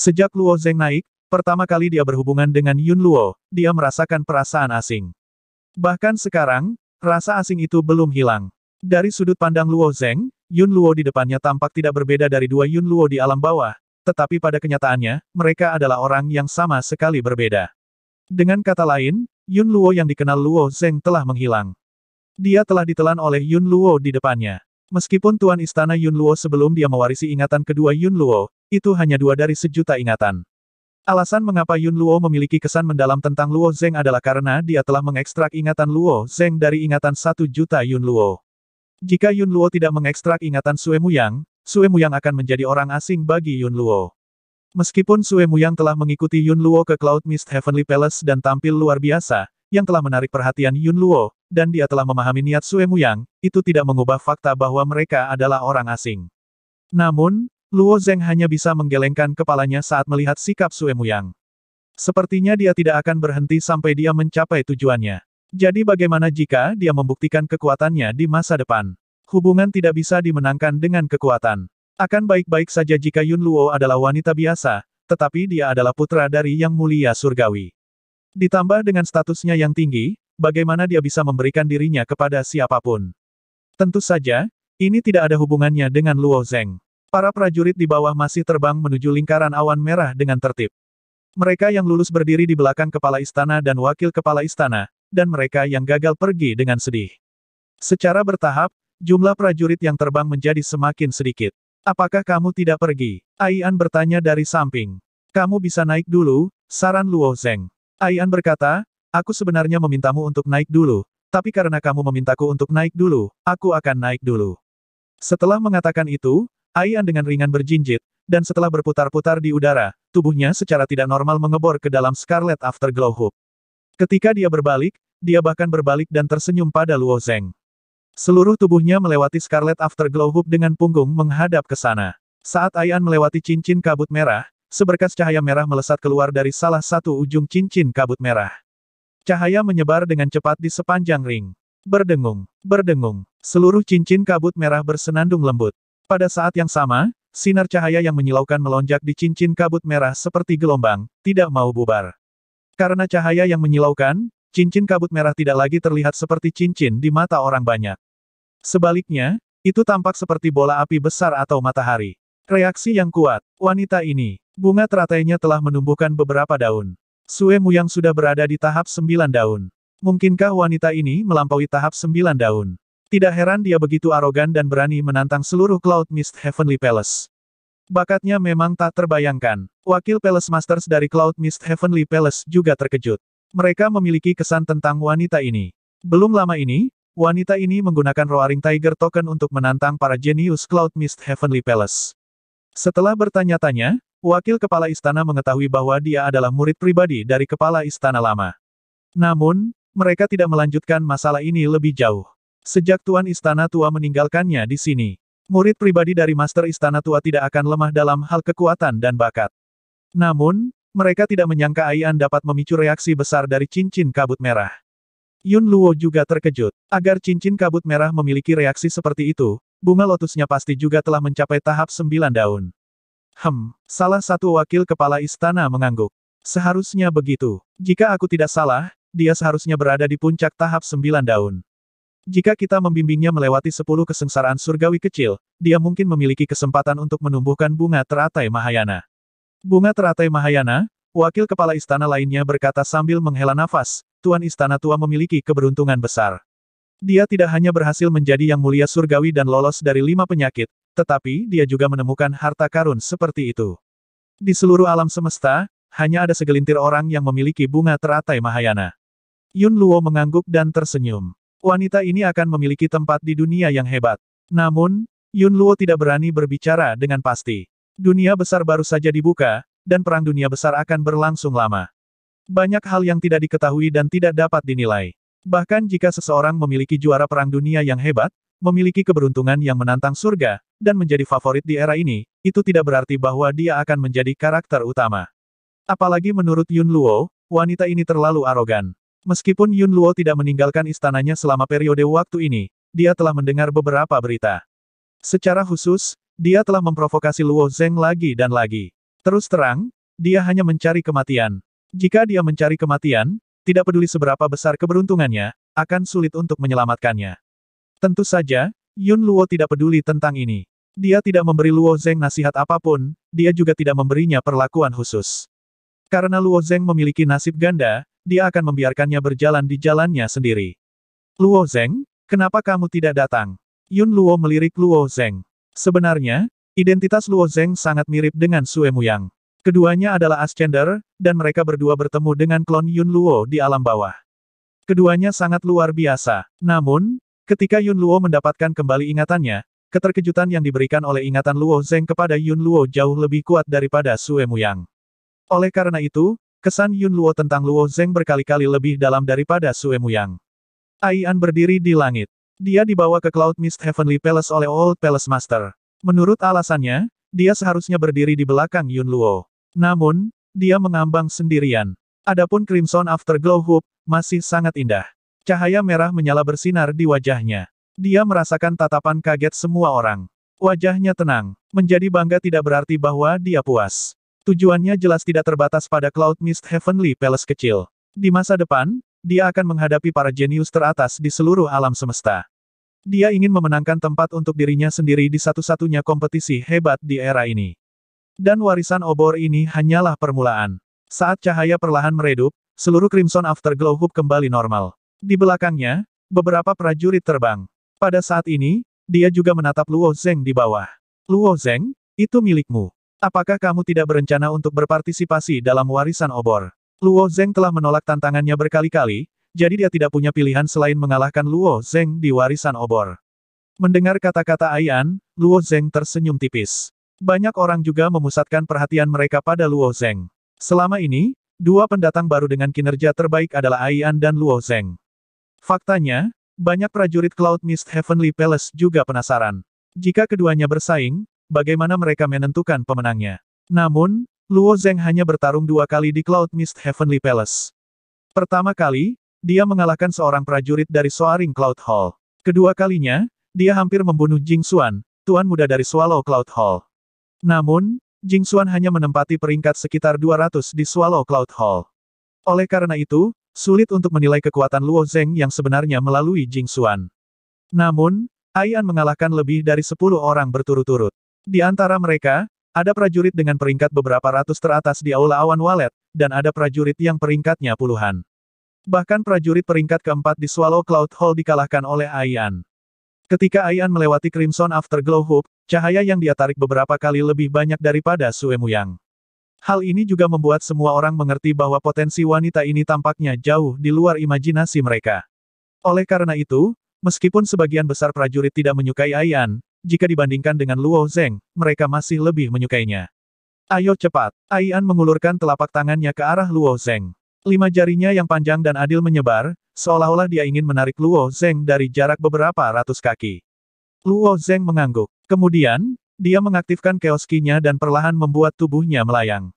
Sejak Luo Zeng naik, pertama kali dia berhubungan dengan Yun Luo, dia merasakan perasaan asing. Bahkan sekarang, rasa asing itu belum hilang. Dari sudut pandang Luo Zeng, Yun Luo di depannya tampak tidak berbeda dari dua Yun Luo di alam bawah, tetapi pada kenyataannya, mereka adalah orang yang sama sekali berbeda. Dengan kata lain, Yun Luo yang dikenal Luo Zeng telah menghilang. Dia telah ditelan oleh Yun Luo di depannya. Meskipun Tuan Istana Yun Luo sebelum dia mewarisi ingatan kedua Yun Luo, itu hanya dua dari sejuta ingatan. Alasan mengapa Yun Luo memiliki kesan mendalam tentang Luo Zeng adalah karena dia telah mengekstrak ingatan Luo Zeng dari ingatan satu juta Yun Luo. Jika Yun Luo tidak mengekstrak ingatan Sue Yang, Sue Yang akan menjadi orang asing bagi Yun Luo. Meskipun Sue Yang telah mengikuti Yun Luo ke Cloud Mist Heavenly Palace dan tampil luar biasa, yang telah menarik perhatian Yun Luo, dan dia telah memahami niat Sue Muyang, itu tidak mengubah fakta bahwa mereka adalah orang asing. Namun, Luo Zeng hanya bisa menggelengkan kepalanya saat melihat sikap Sue Muyang. Sepertinya dia tidak akan berhenti sampai dia mencapai tujuannya. Jadi bagaimana jika dia membuktikan kekuatannya di masa depan? Hubungan tidak bisa dimenangkan dengan kekuatan. Akan baik-baik saja jika Yun Luo adalah wanita biasa, tetapi dia adalah putra dari Yang Mulia Surgawi. Ditambah dengan statusnya yang tinggi, bagaimana dia bisa memberikan dirinya kepada siapapun. Tentu saja, ini tidak ada hubungannya dengan Luo Zeng. Para prajurit di bawah masih terbang menuju lingkaran awan merah dengan tertib. Mereka yang lulus berdiri di belakang kepala istana dan wakil kepala istana, dan mereka yang gagal pergi dengan sedih. Secara bertahap, jumlah prajurit yang terbang menjadi semakin sedikit. Apakah kamu tidak pergi? Aian bertanya dari samping. Kamu bisa naik dulu, saran Luo Zeng. Aian berkata, aku sebenarnya memintamu untuk naik dulu, tapi karena kamu memintaku untuk naik dulu, aku akan naik dulu. Setelah mengatakan itu, Aian dengan ringan berjinjit, dan setelah berputar-putar di udara, tubuhnya secara tidak normal mengebor ke dalam Scarlet Afterglow Hub. Ketika dia berbalik, dia bahkan berbalik dan tersenyum pada Luo Zeng. Seluruh tubuhnya melewati Scarlet Afterglow Hub dengan punggung menghadap ke sana. Saat Aian melewati cincin kabut merah, seberkas cahaya merah melesat keluar dari salah satu ujung cincin kabut merah. Cahaya menyebar dengan cepat di sepanjang ring. Berdengung, berdengung, seluruh cincin kabut merah bersenandung lembut. Pada saat yang sama, sinar cahaya yang menyilaukan melonjak di cincin kabut merah seperti gelombang, tidak mau bubar. Karena cahaya yang menyilaukan, cincin kabut merah tidak lagi terlihat seperti cincin di mata orang banyak. Sebaliknya, itu tampak seperti bola api besar atau matahari. Reaksi yang kuat. Wanita ini. Bunga teratainya telah menumbuhkan beberapa daun. Sue Muyang sudah berada di tahap sembilan daun. Mungkinkah wanita ini melampaui tahap sembilan daun? Tidak heran dia begitu arogan dan berani menantang seluruh Cloud Mist Heavenly Palace. Bakatnya memang tak terbayangkan. Wakil Palace Masters dari Cloud Mist Heavenly Palace juga terkejut. Mereka memiliki kesan tentang wanita ini. Belum lama ini, wanita ini menggunakan Roaring Tiger Token untuk menantang para jenius Cloud Mist Heavenly Palace. Setelah bertanya-tanya, wakil kepala istana mengetahui bahwa dia adalah murid pribadi dari kepala istana lama. Namun, mereka tidak melanjutkan masalah ini lebih jauh. Sejak Tuan Istana Tua meninggalkannya di sini, murid pribadi dari Master Istana Tua tidak akan lemah dalam hal kekuatan dan bakat. Namun, mereka tidak menyangka Aian dapat memicu reaksi besar dari cincin kabut merah. Yun Luo juga terkejut. Agar cincin kabut merah memiliki reaksi seperti itu, bunga lotusnya pasti juga telah mencapai tahap sembilan daun. Hem, salah satu wakil kepala istana mengangguk. Seharusnya begitu. Jika aku tidak salah, dia seharusnya berada di puncak tahap sembilan daun. Jika kita membimbingnya melewati sepuluh kesengsaraan surgawi kecil, dia mungkin memiliki kesempatan untuk menumbuhkan bunga teratai Mahayana. Bunga teratai Mahayana, wakil kepala istana lainnya berkata sambil menghela nafas, Tuan Istana Tua memiliki keberuntungan besar. Dia tidak hanya berhasil menjadi yang mulia surgawi dan lolos dari lima penyakit, tetapi dia juga menemukan harta karun seperti itu. Di seluruh alam semesta, hanya ada segelintir orang yang memiliki bunga teratai Mahayana. Yun Luo mengangguk dan tersenyum. Wanita ini akan memiliki tempat di dunia yang hebat. Namun, Yun Luo tidak berani berbicara dengan pasti. Dunia besar baru saja dibuka, dan perang dunia besar akan berlangsung lama. Banyak hal yang tidak diketahui dan tidak dapat dinilai. Bahkan jika seseorang memiliki juara perang dunia yang hebat, memiliki keberuntungan yang menantang surga, dan menjadi favorit di era ini, itu tidak berarti bahwa dia akan menjadi karakter utama. Apalagi menurut Yun Luo, wanita ini terlalu arogan. Meskipun Yun Luo tidak meninggalkan istananya selama periode waktu ini, dia telah mendengar beberapa berita. Secara khusus, dia telah memprovokasi Luo Zeng lagi dan lagi. Terus terang, dia hanya mencari kematian. Jika dia mencari kematian, tidak peduli seberapa besar keberuntungannya, akan sulit untuk menyelamatkannya. Tentu saja, Yun Luo tidak peduli tentang ini. Dia tidak memberi Luo Zeng nasihat apapun, dia juga tidak memberinya perlakuan khusus. Karena Luo Zeng memiliki nasib ganda, dia akan membiarkannya berjalan di jalannya sendiri. Luo Zeng, kenapa kamu tidak datang? Yun Luo melirik Luo Zeng. Sebenarnya, identitas Luo Zeng sangat mirip dengan Sue Muyang. Keduanya adalah Ascender, dan mereka berdua bertemu dengan klon Yun Luo di alam bawah. Keduanya sangat luar biasa. Namun, ketika Yun Luo mendapatkan kembali ingatannya, keterkejutan yang diberikan oleh ingatan Luo Zeng kepada Yun Luo jauh lebih kuat daripada Sue Muyang. Oleh karena itu, kesan Yun Luo tentang Luo Zeng berkali-kali lebih dalam daripada Sue Muyang. Aian berdiri di langit. Dia dibawa ke Cloud Mist Heavenly Palace oleh Old Palace Master. Menurut alasannya, dia seharusnya berdiri di belakang Yun Luo. Namun, dia mengambang sendirian. Adapun Crimson Afterglow Hoop, masih sangat indah. Cahaya merah menyala bersinar di wajahnya. Dia merasakan tatapan kaget semua orang. Wajahnya tenang. Menjadi bangga tidak berarti bahwa dia puas. Tujuannya jelas tidak terbatas pada Cloud Mist Heavenly Palace kecil. Di masa depan, dia akan menghadapi para jenius teratas di seluruh alam semesta. Dia ingin memenangkan tempat untuk dirinya sendiri di satu-satunya kompetisi hebat di era ini. Dan warisan obor ini hanyalah permulaan. Saat cahaya perlahan meredup, seluruh Crimson Afterglow Hub kembali normal. Di belakangnya, beberapa prajurit terbang. Pada saat ini, dia juga menatap Luo Zeng di bawah. Luo Zeng, itu milikmu. Apakah kamu tidak berencana untuk berpartisipasi dalam warisan obor? Luo Zeng telah menolak tantangannya berkali-kali, jadi dia tidak punya pilihan selain mengalahkan Luo Zeng di warisan obor. Mendengar kata-kata Aian, Luo Zeng tersenyum tipis. Banyak orang juga memusatkan perhatian mereka pada Luo Zeng. Selama ini, dua pendatang baru dengan kinerja terbaik adalah Aian dan Luo Zeng. Faktanya, banyak prajurit Cloud Mist Heavenly Palace juga penasaran. Jika keduanya bersaing, bagaimana mereka menentukan pemenangnya. Namun, Luo Zeng hanya bertarung dua kali di Cloud Mist Heavenly Palace. Pertama kali, dia mengalahkan seorang prajurit dari Soaring Cloud Hall. Kedua kalinya, dia hampir membunuh Jing Xuan, tuan muda dari Swallow Cloud Hall. Namun, Jing Xuan hanya menempati peringkat sekitar 200 di Swallow Cloud Hall. Oleh karena itu, sulit untuk menilai kekuatan Luo Zeng yang sebenarnya melalui Jing Xuan. Namun, Aian mengalahkan lebih dari 10 orang berturut-turut. Di antara mereka, ada prajurit dengan peringkat beberapa ratus teratas di Aula Awan Walet, dan ada prajurit yang peringkatnya puluhan. Bahkan prajurit peringkat keempat di Swallow Cloud Hall dikalahkan oleh Ayan. Ketika Ayan melewati Crimson Afterglow Hub, cahaya yang dia tarik beberapa kali lebih banyak daripada Sue Muyang. Hal ini juga membuat semua orang mengerti bahwa potensi wanita ini tampaknya jauh di luar imajinasi mereka. Oleh karena itu, meskipun sebagian besar prajurit tidak menyukai Ayan, jika dibandingkan dengan Luo Zeng, mereka masih lebih menyukainya. Ayo cepat, Ayan mengulurkan telapak tangannya ke arah Luo Zeng. Lima jarinya yang panjang dan adil menyebar, seolah-olah dia ingin menarik Luo Zeng dari jarak beberapa ratus kaki. Luo Zeng mengangguk. Kemudian, dia mengaktifkan keoskinya dan perlahan membuat tubuhnya melayang.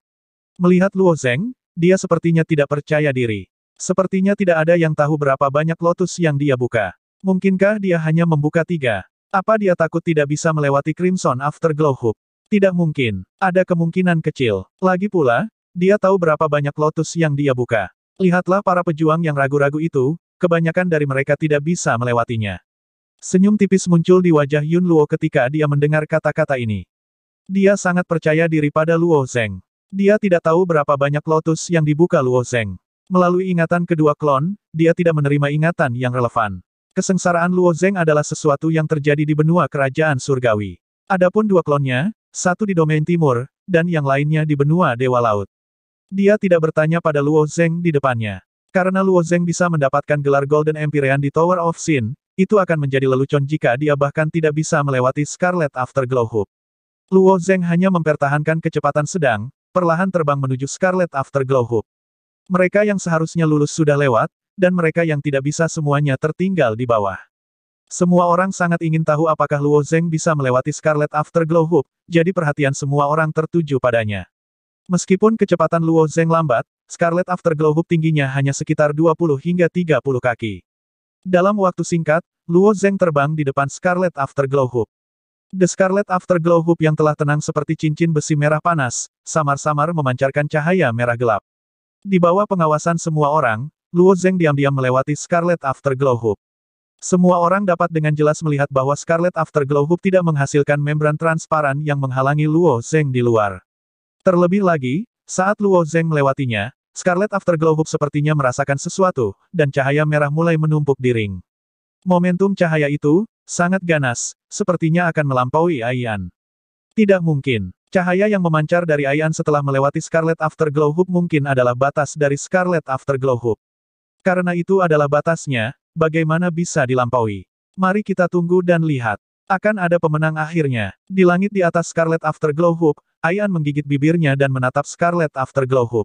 Melihat Luo Zeng, dia sepertinya tidak percaya diri. Sepertinya tidak ada yang tahu berapa banyak lotus yang dia buka. Mungkinkah dia hanya membuka tiga? Apa dia takut tidak bisa melewati Crimson Afterglow Hub? Tidak mungkin. Ada kemungkinan kecil. Lagi pula, dia tahu berapa banyak lotus yang dia buka. Lihatlah para pejuang yang ragu-ragu itu, kebanyakan dari mereka tidak bisa melewatinya. Senyum tipis muncul di wajah Yun Luo ketika dia mendengar kata-kata ini. Dia sangat percaya diri pada Luo Zeng. Dia tidak tahu berapa banyak lotus yang dibuka Luo Zeng. Melalui ingatan kedua klon, dia tidak menerima ingatan yang relevan. Kesengsaraan Luo Zeng adalah sesuatu yang terjadi di benua kerajaan surgawi. Adapun dua klonnya, satu di domain timur, dan yang lainnya di benua Dewa Laut. Dia tidak bertanya pada Luo Zeng di depannya. Karena Luo Zeng bisa mendapatkan gelar Golden Empyrean di Tower of Sin, itu akan menjadi lelucon jika dia bahkan tidak bisa melewati Scarlet Afterglow Hub. Luo Zeng hanya mempertahankan kecepatan sedang, perlahan terbang menuju Scarlet Afterglow Hub. Mereka yang seharusnya lulus sudah lewat, dan mereka yang tidak bisa semuanya tertinggal di bawah. Semua orang sangat ingin tahu apakah Luo Zeng bisa melewati Scarlet Afterglow Hub, jadi perhatian semua orang tertuju padanya. Meskipun kecepatan Luo Zeng lambat, Scarlet Afterglow Hub tingginya hanya sekitar 20 hingga 30 kaki. Dalam waktu singkat, Luo Zeng terbang di depan Scarlet Afterglow Hub. The Scarlet Afterglow Hub yang telah tenang seperti cincin besi merah panas, samar-samar memancarkan cahaya merah gelap. Di bawah pengawasan semua orang, Luo Zeng diam-diam melewati Scarlet Afterglow Hub. Semua orang dapat dengan jelas melihat bahwa Scarlet Afterglow Hub tidak menghasilkan membran transparan yang menghalangi Luo Zeng di luar. Terlebih lagi, saat Luo Zeng melewatinya, Scarlet Afterglow Hoop sepertinya merasakan sesuatu, dan cahaya merah mulai menumpuk di ring. Momentum cahaya itu, sangat ganas, sepertinya akan melampaui Aian. Tidak mungkin. Cahaya yang memancar dari Aian setelah melewati Scarlet Afterglow Hoop mungkin adalah batas dari Scarlet Afterglow Hoop. Karena itu adalah batasnya, bagaimana bisa dilampaui. Mari kita tunggu dan lihat. Akan ada pemenang akhirnya. Di langit di atas Scarlet Afterglow Hoop, Ayan menggigit bibirnya dan menatap Scarlet Afterglow Hoop.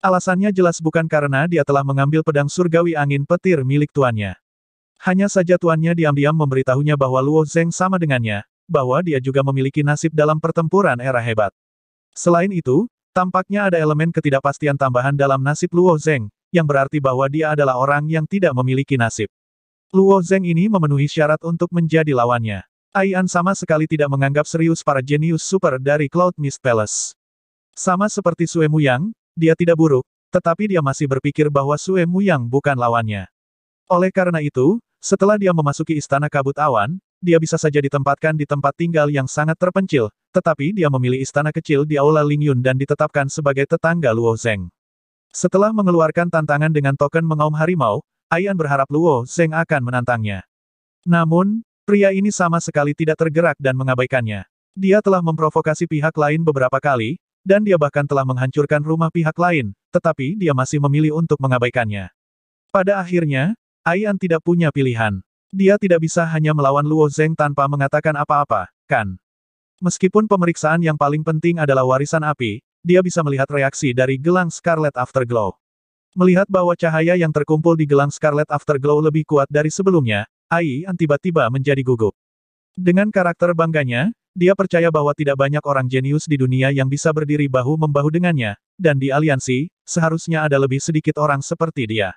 Alasannya jelas bukan karena dia telah mengambil pedang surgawi angin petir milik tuannya. Hanya saja tuannya diam-diam memberitahunya bahwa Luo Zeng sama dengannya, bahwa dia juga memiliki nasib dalam pertempuran era hebat. Selain itu, tampaknya ada elemen ketidakpastian tambahan dalam nasib Luo Zeng, yang berarti bahwa dia adalah orang yang tidak memiliki nasib. Luo Zeng ini memenuhi syarat untuk menjadi lawannya. Aian sama sekali tidak menganggap serius para jenius super dari Cloud Mist Palace. Sama seperti Sue Muyang, dia tidak buruk, tetapi dia masih berpikir bahwa Sue Muyang bukan lawannya. Oleh karena itu, setelah dia memasuki Istana Kabut Awan, dia bisa saja ditempatkan di tempat tinggal yang sangat terpencil, tetapi dia memilih istana kecil di Aula Lingyun dan ditetapkan sebagai tetangga Luo Zeng. Setelah mengeluarkan tantangan dengan token mengaum harimau, Aian berharap Luo Zeng akan menantangnya. Namun, Pria ini sama sekali tidak tergerak dan mengabaikannya. Dia telah memprovokasi pihak lain beberapa kali, dan dia bahkan telah menghancurkan rumah pihak lain, tetapi dia masih memilih untuk mengabaikannya. Pada akhirnya, Aian tidak punya pilihan. Dia tidak bisa hanya melawan Luo Zeng tanpa mengatakan apa-apa, kan? Meskipun pemeriksaan yang paling penting adalah warisan api, dia bisa melihat reaksi dari gelang Scarlet Afterglow. Melihat bahwa cahaya yang terkumpul di gelang Scarlet Afterglow lebih kuat dari sebelumnya, Ai An tiba-tiba menjadi gugup. Dengan karakter bangganya, dia percaya bahwa tidak banyak orang jenius di dunia yang bisa berdiri bahu-membahu dengannya, dan di aliansi, seharusnya ada lebih sedikit orang seperti dia.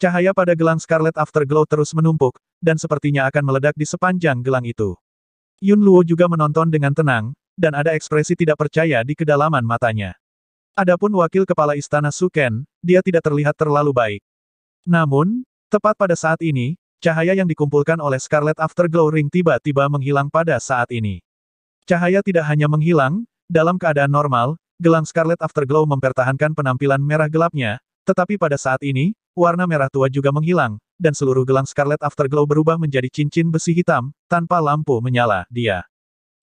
Cahaya pada gelang Scarlet Afterglow terus menumpuk, dan sepertinya akan meledak di sepanjang gelang itu. Yun Luo juga menonton dengan tenang, dan ada ekspresi tidak percaya di kedalaman matanya. Adapun wakil kepala istana Suken, dia tidak terlihat terlalu baik. Namun, tepat pada saat ini, Cahaya yang dikumpulkan oleh Scarlet Afterglow Ring tiba-tiba menghilang pada saat ini. Cahaya tidak hanya menghilang, dalam keadaan normal, gelang Scarlet Afterglow mempertahankan penampilan merah gelapnya, tetapi pada saat ini, warna merah tua juga menghilang, dan seluruh gelang Scarlet Afterglow berubah menjadi cincin besi hitam, tanpa lampu menyala, dia.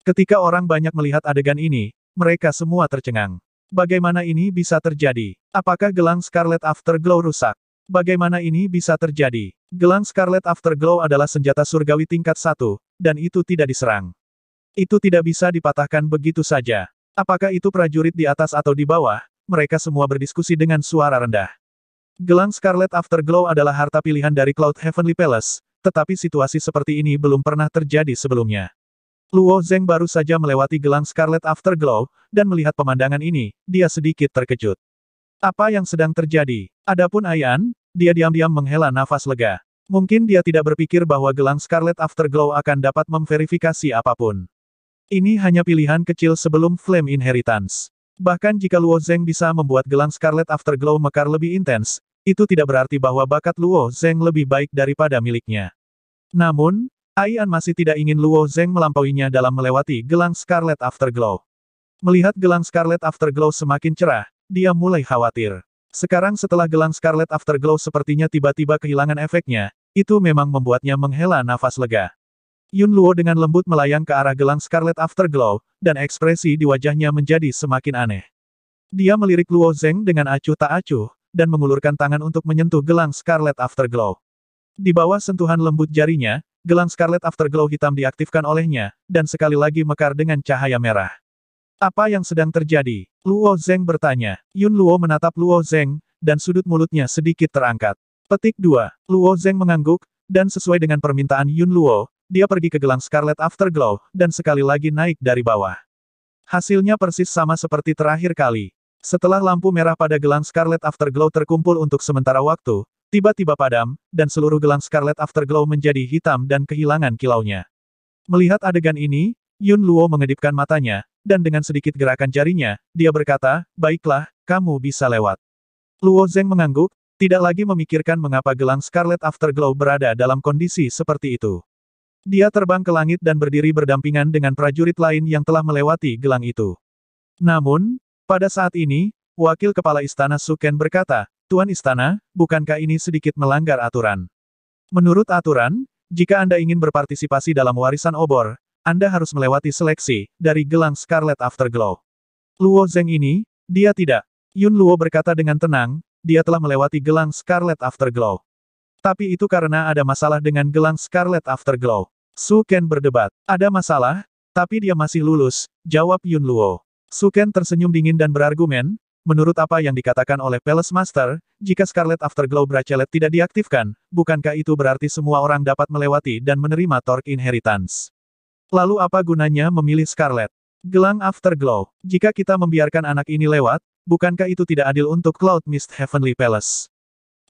Ketika orang banyak melihat adegan ini, mereka semua tercengang. Bagaimana ini bisa terjadi? Apakah gelang Scarlet Afterglow rusak? Bagaimana ini bisa terjadi? Gelang Scarlet Afterglow adalah senjata surgawi tingkat satu, dan itu tidak diserang. Itu tidak bisa dipatahkan begitu saja. Apakah itu prajurit di atas atau di bawah, mereka semua berdiskusi dengan suara rendah. Gelang Scarlet Afterglow adalah harta pilihan dari Cloud Heavenly Palace, tetapi situasi seperti ini belum pernah terjadi sebelumnya. Luo Zeng baru saja melewati gelang Scarlet Afterglow, dan melihat pemandangan ini, dia sedikit terkejut. Apa yang sedang terjadi? Adapun Ayan, dia diam-diam menghela nafas lega. Mungkin dia tidak berpikir bahwa gelang Scarlet Afterglow akan dapat memverifikasi apapun. Ini hanya pilihan kecil sebelum Flame Inheritance. Bahkan jika Luo Zeng bisa membuat gelang Scarlet Afterglow mekar lebih intens, itu tidak berarti bahwa bakat Luo Zeng lebih baik daripada miliknya. Namun, Aian masih tidak ingin Luo Zeng melampauinya dalam melewati gelang Scarlet Afterglow. Melihat gelang Scarlet Afterglow semakin cerah, dia mulai khawatir. Sekarang setelah gelang Scarlet Afterglow sepertinya tiba-tiba kehilangan efeknya, itu memang membuatnya menghela nafas lega. Yun Luo dengan lembut melayang ke arah gelang Scarlet Afterglow, dan ekspresi di wajahnya menjadi semakin aneh. Dia melirik Luo Zeng dengan acuh tak acuh, dan mengulurkan tangan untuk menyentuh gelang Scarlet Afterglow. Di bawah sentuhan lembut jarinya, gelang Scarlet Afterglow hitam diaktifkan olehnya, dan sekali lagi mekar dengan cahaya merah. Apa yang sedang terjadi? Luo Zeng bertanya. Yun Luo menatap Luo Zeng, dan sudut mulutnya sedikit terangkat. Petik 2. Luo Zeng mengangguk, dan sesuai dengan permintaan Yun Luo, dia pergi ke gelang Scarlet Afterglow, dan sekali lagi naik dari bawah. Hasilnya persis sama seperti terakhir kali. Setelah lampu merah pada gelang Scarlet Afterglow terkumpul untuk sementara waktu, tiba-tiba padam, dan seluruh gelang Scarlet Afterglow menjadi hitam dan kehilangan kilaunya. Melihat adegan ini, Yun Luo mengedipkan matanya, dan dengan sedikit gerakan jarinya, dia berkata, baiklah, kamu bisa lewat. Luo Zeng mengangguk, tidak lagi memikirkan mengapa gelang Scarlet Afterglow berada dalam kondisi seperti itu. Dia terbang ke langit dan berdiri berdampingan dengan prajurit lain yang telah melewati gelang itu. Namun, pada saat ini, Wakil Kepala Istana Suken berkata, Tuan Istana, bukankah ini sedikit melanggar aturan? Menurut aturan, jika Anda ingin berpartisipasi dalam warisan obor, anda harus melewati seleksi, dari gelang Scarlet Afterglow. Luo Zeng ini, dia tidak. Yun Luo berkata dengan tenang, dia telah melewati gelang Scarlet Afterglow. Tapi itu karena ada masalah dengan gelang Scarlet Afterglow. Su Ken berdebat. Ada masalah, tapi dia masih lulus, jawab Yun Luo. Su Ken tersenyum dingin dan berargumen, menurut apa yang dikatakan oleh Palace Master, jika Scarlet Afterglow Bracelet tidak diaktifkan, bukankah itu berarti semua orang dapat melewati dan menerima Torque Inheritance? Lalu apa gunanya memilih Scarlet? Gelang Afterglow. Jika kita membiarkan anak ini lewat, bukankah itu tidak adil untuk Cloud Mist Heavenly Palace?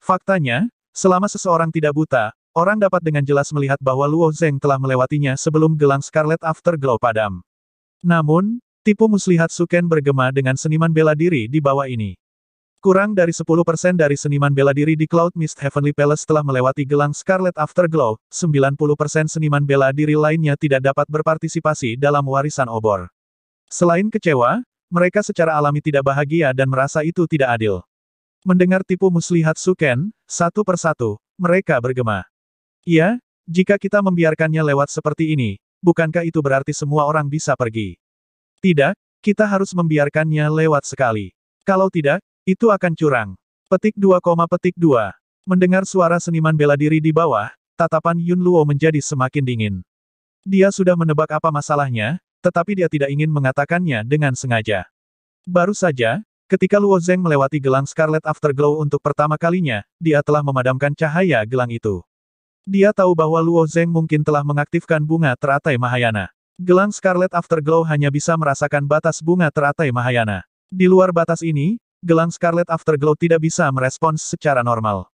Faktanya, selama seseorang tidak buta, orang dapat dengan jelas melihat bahwa Luo Zeng telah melewatinya sebelum gelang Scarlet Afterglow padam. Namun, tipu muslihat Suken bergema dengan seniman bela diri di bawah ini. Kurang dari 10% dari seniman bela diri di Cloud Mist Heavenly Palace telah melewati gelang Scarlet Afterglow, 90% seniman bela diri lainnya tidak dapat berpartisipasi dalam warisan obor. Selain kecewa, mereka secara alami tidak bahagia dan merasa itu tidak adil. Mendengar tipu muslihat Suken, satu persatu, mereka bergema. Ya, jika kita membiarkannya lewat seperti ini, bukankah itu berarti semua orang bisa pergi? Tidak, kita harus membiarkannya lewat sekali. Kalau tidak, itu akan curang. Petik 2, petik 2. Mendengar suara seniman bela diri di bawah, tatapan Yun Luo menjadi semakin dingin. Dia sudah menebak apa masalahnya, tetapi dia tidak ingin mengatakannya dengan sengaja. Baru saja, ketika Luo Zeng melewati gelang Scarlet Afterglow untuk pertama kalinya, dia telah memadamkan cahaya gelang itu. Dia tahu bahwa Luo Zeng mungkin telah mengaktifkan bunga teratai Mahayana. Gelang Scarlet Afterglow hanya bisa merasakan batas bunga teratai Mahayana. Di luar batas ini, gelang Scarlet Afterglow tidak bisa merespons secara normal.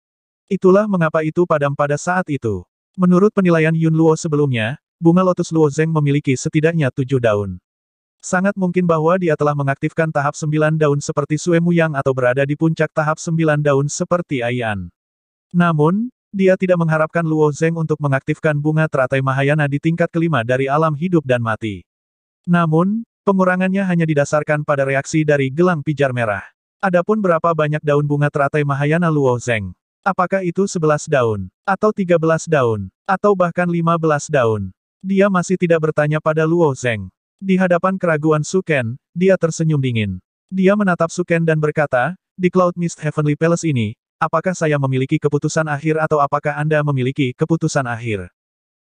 Itulah mengapa itu padam pada saat itu. Menurut penilaian Yun Luo sebelumnya, bunga lotus Luo Zeng memiliki setidaknya tujuh daun. Sangat mungkin bahwa dia telah mengaktifkan tahap sembilan daun seperti Sue Muyang atau berada di puncak tahap sembilan daun seperti Aian. Namun, dia tidak mengharapkan Luo Zeng untuk mengaktifkan bunga teratai Mahayana di tingkat kelima dari alam hidup dan mati. Namun, pengurangannya hanya didasarkan pada reaksi dari gelang pijar merah. Adapun berapa banyak daun bunga teratai Mahayana Luo Zeng? Apakah itu 11 daun, atau 13 daun, atau bahkan 15 daun? Dia masih tidak bertanya pada Luo Zeng. Di hadapan keraguan Suken, dia tersenyum dingin. Dia menatap Suken dan berkata, di Cloud Mist Heavenly Palace ini, apakah saya memiliki keputusan akhir atau apakah Anda memiliki keputusan akhir?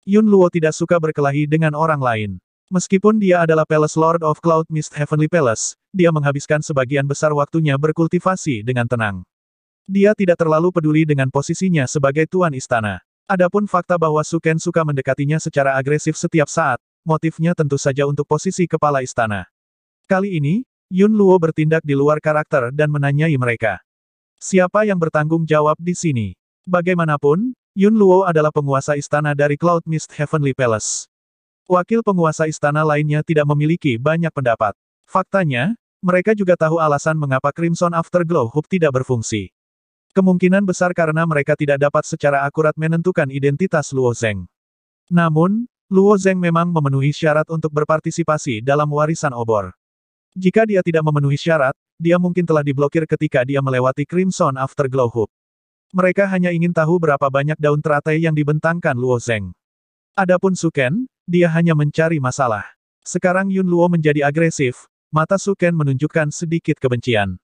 Yun Luo tidak suka berkelahi dengan orang lain. Meskipun dia adalah Palace Lord of Cloud Mist Heavenly Palace, dia menghabiskan sebagian besar waktunya berkultivasi dengan tenang. Dia tidak terlalu peduli dengan posisinya sebagai tuan istana. Adapun fakta bahwa Suken suka mendekatinya secara agresif setiap saat, motifnya tentu saja untuk posisi kepala istana. Kali ini, Yun Luo bertindak di luar karakter dan menanyai mereka. Siapa yang bertanggung jawab di sini? Bagaimanapun, Yun Luo adalah penguasa istana dari Cloud Mist Heavenly Palace. Wakil penguasa istana lainnya tidak memiliki banyak pendapat. Faktanya, mereka juga tahu alasan mengapa Crimson Afterglow Hub tidak berfungsi. Kemungkinan besar karena mereka tidak dapat secara akurat menentukan identitas Luo Zeng. Namun, Luo Zeng memang memenuhi syarat untuk berpartisipasi dalam warisan obor. Jika dia tidak memenuhi syarat, dia mungkin telah diblokir ketika dia melewati Crimson Afterglow Hub. Mereka hanya ingin tahu berapa banyak daun teratai yang dibentangkan Luo Zeng. Adapun Suken, dia hanya mencari masalah. Sekarang Yun Luo menjadi agresif, mata Suken menunjukkan sedikit kebencian.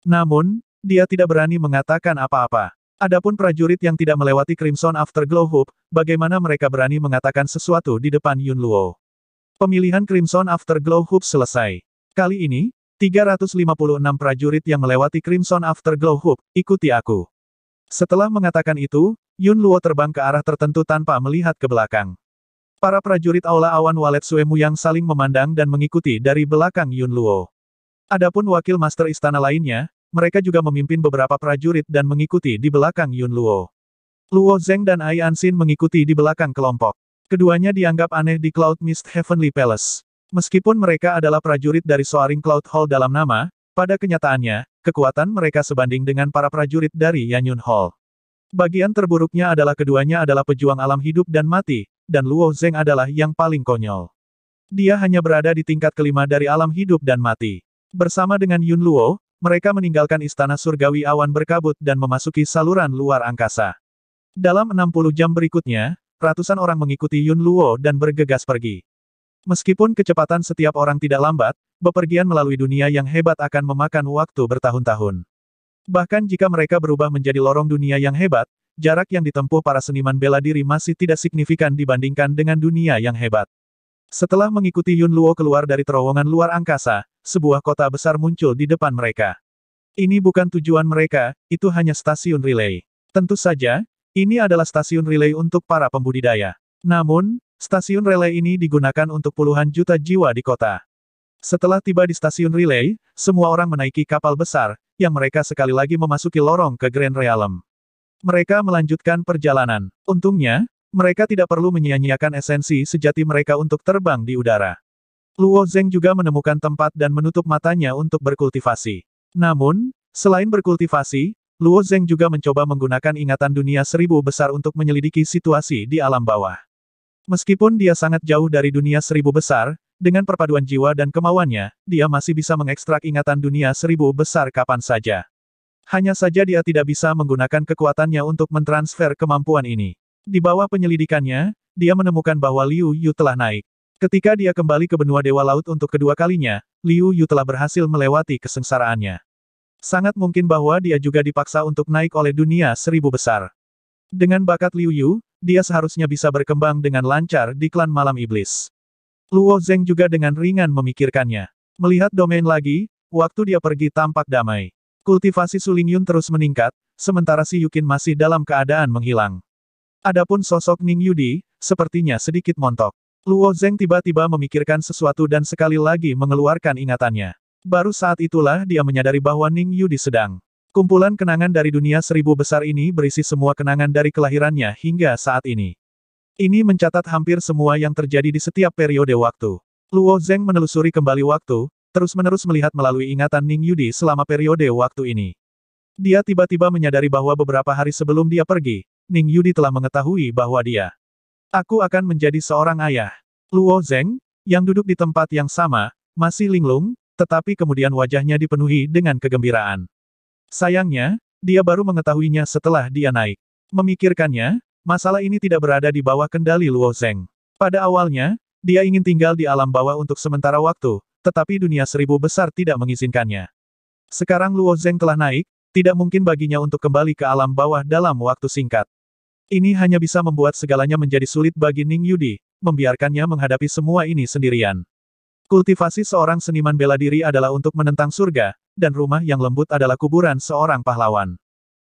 Namun, dia tidak berani mengatakan apa-apa. Adapun prajurit yang tidak melewati Crimson Afterglow Hoop, bagaimana mereka berani mengatakan sesuatu di depan Yun Luo. Pemilihan Crimson Afterglow Hoop selesai. Kali ini, 356 prajurit yang melewati Crimson Afterglow Hoop, ikuti aku. Setelah mengatakan itu, Yun Luo terbang ke arah tertentu tanpa melihat ke belakang. Para prajurit Aula Awan Walet Suemu yang saling memandang dan mengikuti dari belakang Yun Luo. Adapun wakil master istana lainnya, mereka juga memimpin beberapa prajurit dan mengikuti di belakang Yun Luo. Luo Zeng dan Ai Ansin mengikuti di belakang kelompok. Keduanya dianggap aneh di Cloud Mist Heavenly Palace. Meskipun mereka adalah prajurit dari Soaring Cloud Hall dalam nama, pada kenyataannya, kekuatan mereka sebanding dengan para prajurit dari Yanyun Hall. Bagian terburuknya adalah keduanya adalah pejuang alam hidup dan mati, dan Luo Zeng adalah yang paling konyol. Dia hanya berada di tingkat kelima dari alam hidup dan mati. Bersama dengan Yun Luo, mereka meninggalkan istana surgawi awan berkabut dan memasuki saluran luar angkasa. Dalam 60 jam berikutnya, ratusan orang mengikuti Yun Luo dan bergegas pergi. Meskipun kecepatan setiap orang tidak lambat, bepergian melalui dunia yang hebat akan memakan waktu bertahun-tahun. Bahkan jika mereka berubah menjadi lorong dunia yang hebat, jarak yang ditempuh para seniman bela diri masih tidak signifikan dibandingkan dengan dunia yang hebat. Setelah mengikuti Yun Luo keluar dari terowongan luar angkasa, sebuah kota besar muncul di depan mereka. Ini bukan tujuan mereka, itu hanya stasiun relay. Tentu saja, ini adalah stasiun relay untuk para pembudidaya. Namun, Stasiun relay ini digunakan untuk puluhan juta jiwa di kota. Setelah tiba di stasiun relay, semua orang menaiki kapal besar, yang mereka sekali lagi memasuki lorong ke Grand Realm. Mereka melanjutkan perjalanan. Untungnya, mereka tidak perlu menyia-nyiakan esensi sejati mereka untuk terbang di udara. Luo Zeng juga menemukan tempat dan menutup matanya untuk berkultivasi. Namun, selain berkultivasi, Luo Zeng juga mencoba menggunakan ingatan dunia seribu besar untuk menyelidiki situasi di alam bawah. Meskipun dia sangat jauh dari dunia seribu besar, dengan perpaduan jiwa dan kemauannya, dia masih bisa mengekstrak ingatan dunia seribu besar kapan saja. Hanya saja dia tidak bisa menggunakan kekuatannya untuk mentransfer kemampuan ini. Di bawah penyelidikannya, dia menemukan bahwa Liu Yu telah naik. Ketika dia kembali ke benua Dewa Laut untuk kedua kalinya, Liu Yu telah berhasil melewati kesengsaraannya. Sangat mungkin bahwa dia juga dipaksa untuk naik oleh dunia seribu besar. Dengan bakat Liu Yu, dia seharusnya bisa berkembang dengan lancar di klan malam iblis. Luo Zeng juga dengan ringan memikirkannya. Melihat domain lagi, waktu dia pergi tampak damai. Kultivasi Suling Yun terus meningkat, sementara si Yukin masih dalam keadaan menghilang. Adapun sosok Ning Yudi, sepertinya sedikit montok. Luo Zeng tiba-tiba memikirkan sesuatu dan sekali lagi mengeluarkan ingatannya. Baru saat itulah dia menyadari bahwa Ning Yudi sedang Kumpulan kenangan dari dunia seribu besar ini berisi semua kenangan dari kelahirannya hingga saat ini. Ini mencatat hampir semua yang terjadi di setiap periode waktu. Luo Zeng menelusuri kembali waktu, terus-menerus melihat melalui ingatan Ning Yudi selama periode waktu ini. Dia tiba-tiba menyadari bahwa beberapa hari sebelum dia pergi, Ning Yudi telah mengetahui bahwa dia. Aku akan menjadi seorang ayah. Luo Zeng, yang duduk di tempat yang sama, masih linglung, tetapi kemudian wajahnya dipenuhi dengan kegembiraan. Sayangnya, dia baru mengetahuinya setelah dia naik. Memikirkannya, masalah ini tidak berada di bawah kendali Luo Zeng. Pada awalnya, dia ingin tinggal di alam bawah untuk sementara waktu, tetapi dunia seribu besar tidak mengizinkannya. Sekarang Luo Zeng telah naik, tidak mungkin baginya untuk kembali ke alam bawah dalam waktu singkat. Ini hanya bisa membuat segalanya menjadi sulit bagi Ning Yudi, membiarkannya menghadapi semua ini sendirian. Kultivasi seorang seniman bela diri adalah untuk menentang surga, dan rumah yang lembut adalah kuburan seorang pahlawan.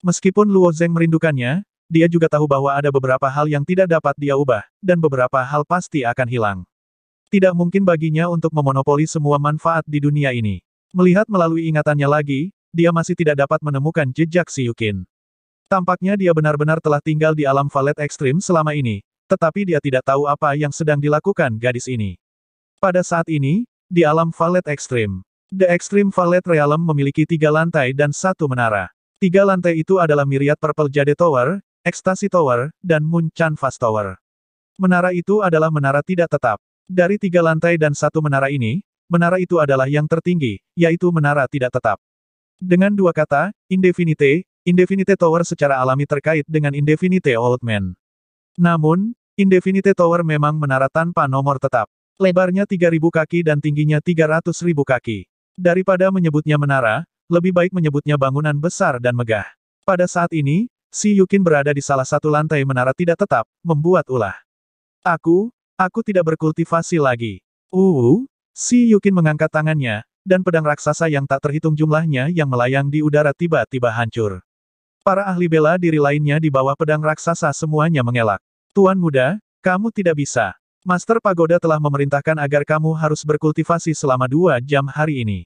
Meskipun Luo Zeng merindukannya, dia juga tahu bahwa ada beberapa hal yang tidak dapat dia ubah, dan beberapa hal pasti akan hilang. Tidak mungkin baginya untuk memonopoli semua manfaat di dunia ini. Melihat melalui ingatannya lagi, dia masih tidak dapat menemukan jejak si Yukin. Tampaknya dia benar-benar telah tinggal di alam valet ekstrim selama ini, tetapi dia tidak tahu apa yang sedang dilakukan gadis ini. Pada saat ini, di alam valet ekstrim, The Extreme Valet Realm memiliki tiga lantai dan satu menara. Tiga lantai itu adalah Myriad Purple Jade Tower, Ecstasy Tower, dan Moon Fast Tower. Menara itu adalah menara tidak tetap. Dari tiga lantai dan satu menara ini, menara itu adalah yang tertinggi, yaitu menara tidak tetap. Dengan dua kata, Indefinite, Indefinite Tower secara alami terkait dengan Indefinite Old Man. Namun, Indefinite Tower memang menara tanpa nomor tetap. Lebarnya 3.000 kaki dan tingginya 300.000 kaki. Daripada menyebutnya menara, lebih baik menyebutnya bangunan besar dan megah. Pada saat ini, si Yukin berada di salah satu lantai menara tidak tetap, membuat ulah. Aku, aku tidak berkultivasi lagi. Uh, si Yukin mengangkat tangannya, dan pedang raksasa yang tak terhitung jumlahnya yang melayang di udara tiba-tiba hancur. Para ahli bela diri lainnya di bawah pedang raksasa semuanya mengelak. Tuan muda, kamu tidak bisa. Master Pagoda telah memerintahkan agar kamu harus berkultivasi selama dua jam hari ini.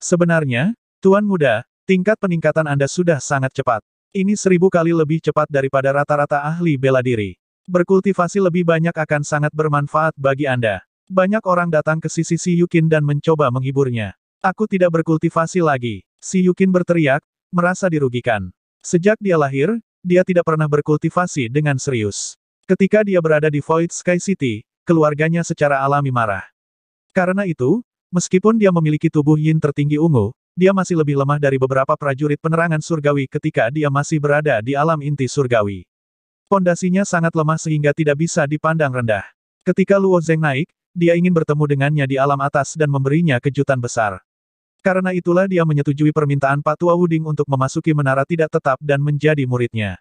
Sebenarnya, Tuan Muda, tingkat peningkatan Anda sudah sangat cepat. Ini seribu kali lebih cepat daripada rata-rata ahli bela diri. Berkultivasi lebih banyak akan sangat bermanfaat bagi Anda. Banyak orang datang ke sisi Si Yukin dan mencoba menghiburnya. Aku tidak berkultivasi lagi. Si Yukin berteriak, merasa dirugikan. Sejak dia lahir, dia tidak pernah berkultivasi dengan serius. Ketika dia berada di Void Sky City, keluarganya secara alami marah. Karena itu, meskipun dia memiliki tubuh yin tertinggi ungu, dia masih lebih lemah dari beberapa prajurit penerangan surgawi ketika dia masih berada di alam inti surgawi. Pondasinya sangat lemah sehingga tidak bisa dipandang rendah. Ketika Luo Zeng naik, dia ingin bertemu dengannya di alam atas dan memberinya kejutan besar. Karena itulah dia menyetujui permintaan Pak Tua Wuding untuk memasuki menara tidak tetap dan menjadi muridnya.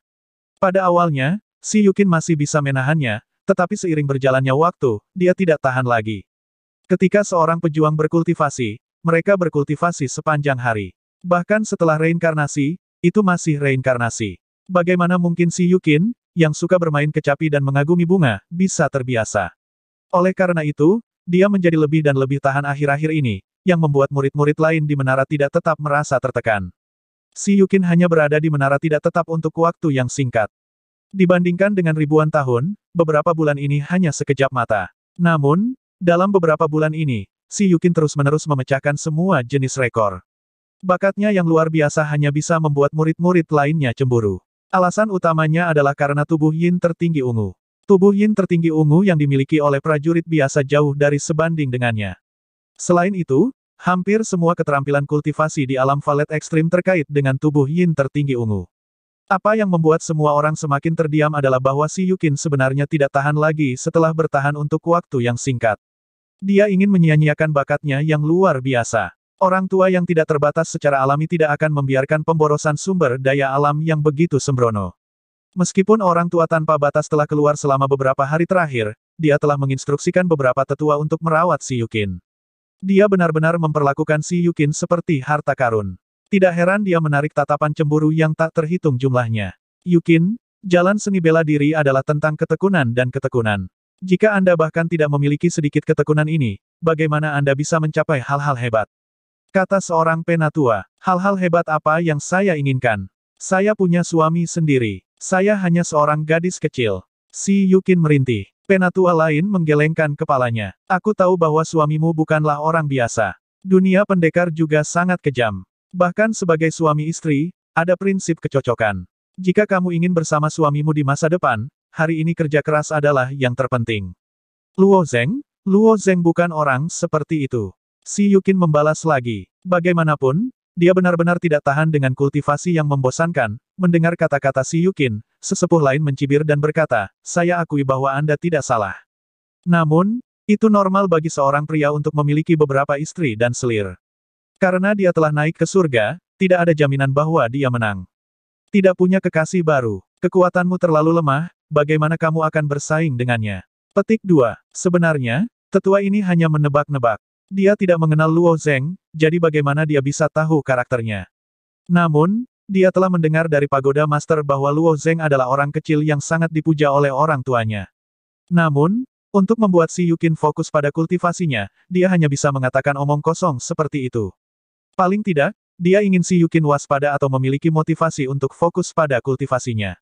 Pada awalnya, Si Yukin masih bisa menahannya, tetapi seiring berjalannya waktu, dia tidak tahan lagi. Ketika seorang pejuang berkultivasi, mereka berkultivasi sepanjang hari. Bahkan setelah reinkarnasi, itu masih reinkarnasi. Bagaimana mungkin si Yukin, yang suka bermain kecapi dan mengagumi bunga, bisa terbiasa? Oleh karena itu, dia menjadi lebih dan lebih tahan akhir-akhir ini, yang membuat murid-murid lain di menara tidak tetap merasa tertekan. Si Yukin hanya berada di menara tidak tetap untuk waktu yang singkat. Dibandingkan dengan ribuan tahun, beberapa bulan ini hanya sekejap mata. Namun, dalam beberapa bulan ini, si Yukin terus-menerus memecahkan semua jenis rekor. Bakatnya yang luar biasa hanya bisa membuat murid-murid lainnya cemburu. Alasan utamanya adalah karena tubuh Yin tertinggi ungu. Tubuh Yin tertinggi ungu yang dimiliki oleh prajurit biasa jauh dari sebanding dengannya. Selain itu, hampir semua keterampilan kultivasi di alam valet ekstrim terkait dengan tubuh Yin tertinggi ungu. Apa yang membuat semua orang semakin terdiam adalah bahwa Si Yukin sebenarnya tidak tahan lagi setelah bertahan untuk waktu yang singkat. Dia ingin menyia-nyiakan bakatnya yang luar biasa. Orang tua yang tidak terbatas secara alami tidak akan membiarkan pemborosan sumber daya alam yang begitu sembrono. Meskipun orang tua tanpa batas telah keluar selama beberapa hari terakhir, dia telah menginstruksikan beberapa tetua untuk merawat Si Yukin. Dia benar-benar memperlakukan Si Yukin seperti harta karun. Tidak heran dia menarik tatapan cemburu yang tak terhitung jumlahnya. Yukin, jalan seni bela diri adalah tentang ketekunan dan ketekunan. Jika Anda bahkan tidak memiliki sedikit ketekunan ini, bagaimana Anda bisa mencapai hal-hal hebat? Kata seorang penatua, hal-hal hebat apa yang saya inginkan? Saya punya suami sendiri. Saya hanya seorang gadis kecil. Si Yukin merintih. Penatua lain menggelengkan kepalanya. Aku tahu bahwa suamimu bukanlah orang biasa. Dunia pendekar juga sangat kejam. Bahkan sebagai suami istri, ada prinsip kecocokan. Jika kamu ingin bersama suamimu di masa depan, hari ini kerja keras adalah yang terpenting. Luo Zeng? Luo Zeng bukan orang seperti itu. Si Yukin membalas lagi. Bagaimanapun, dia benar-benar tidak tahan dengan kultivasi yang membosankan, mendengar kata-kata si Yukin, sesepuh lain mencibir dan berkata, saya akui bahwa Anda tidak salah. Namun, itu normal bagi seorang pria untuk memiliki beberapa istri dan selir. Karena dia telah naik ke surga, tidak ada jaminan bahwa dia menang. Tidak punya kekasih baru, kekuatanmu terlalu lemah, bagaimana kamu akan bersaing dengannya? Petik 2. Sebenarnya, tetua ini hanya menebak-nebak. Dia tidak mengenal Luo Zeng, jadi bagaimana dia bisa tahu karakternya? Namun, dia telah mendengar dari pagoda master bahwa Luo Zeng adalah orang kecil yang sangat dipuja oleh orang tuanya. Namun, untuk membuat Si Yukin fokus pada kultivasinya, dia hanya bisa mengatakan omong kosong seperti itu. Paling tidak, dia ingin si Yukin waspada atau memiliki motivasi untuk fokus pada kultivasinya.